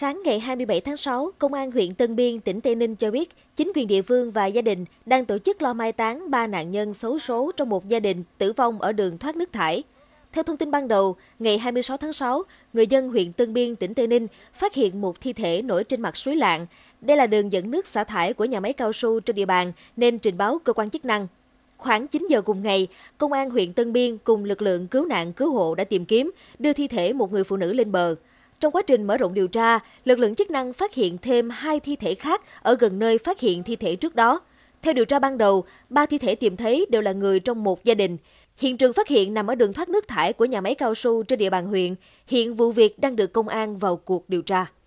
Sáng ngày 27 tháng 6, Công an huyện Tân Biên, tỉnh Tây Ninh cho biết, chính quyền địa phương và gia đình đang tổ chức lo mai táng ba nạn nhân xấu số trong một gia đình tử vong ở đường thoát nước thải. Theo thông tin ban đầu, ngày 26 tháng 6, người dân huyện Tân Biên, tỉnh Tây Ninh phát hiện một thi thể nổi trên mặt suối lạng. Đây là đường dẫn nước xả thải của nhà máy cao su trên địa bàn nên trình báo cơ quan chức năng. Khoảng 9 giờ cùng ngày, Công an huyện Tân Biên cùng lực lượng cứu nạn cứu hộ đã tìm kiếm, đưa thi thể một người phụ nữ lên bờ. Trong quá trình mở rộng điều tra, lực lượng chức năng phát hiện thêm hai thi thể khác ở gần nơi phát hiện thi thể trước đó. Theo điều tra ban đầu, ba thi thể tìm thấy đều là người trong một gia đình. Hiện trường phát hiện nằm ở đường thoát nước thải của nhà máy cao su trên địa bàn huyện. Hiện vụ việc đang được công an vào cuộc điều tra.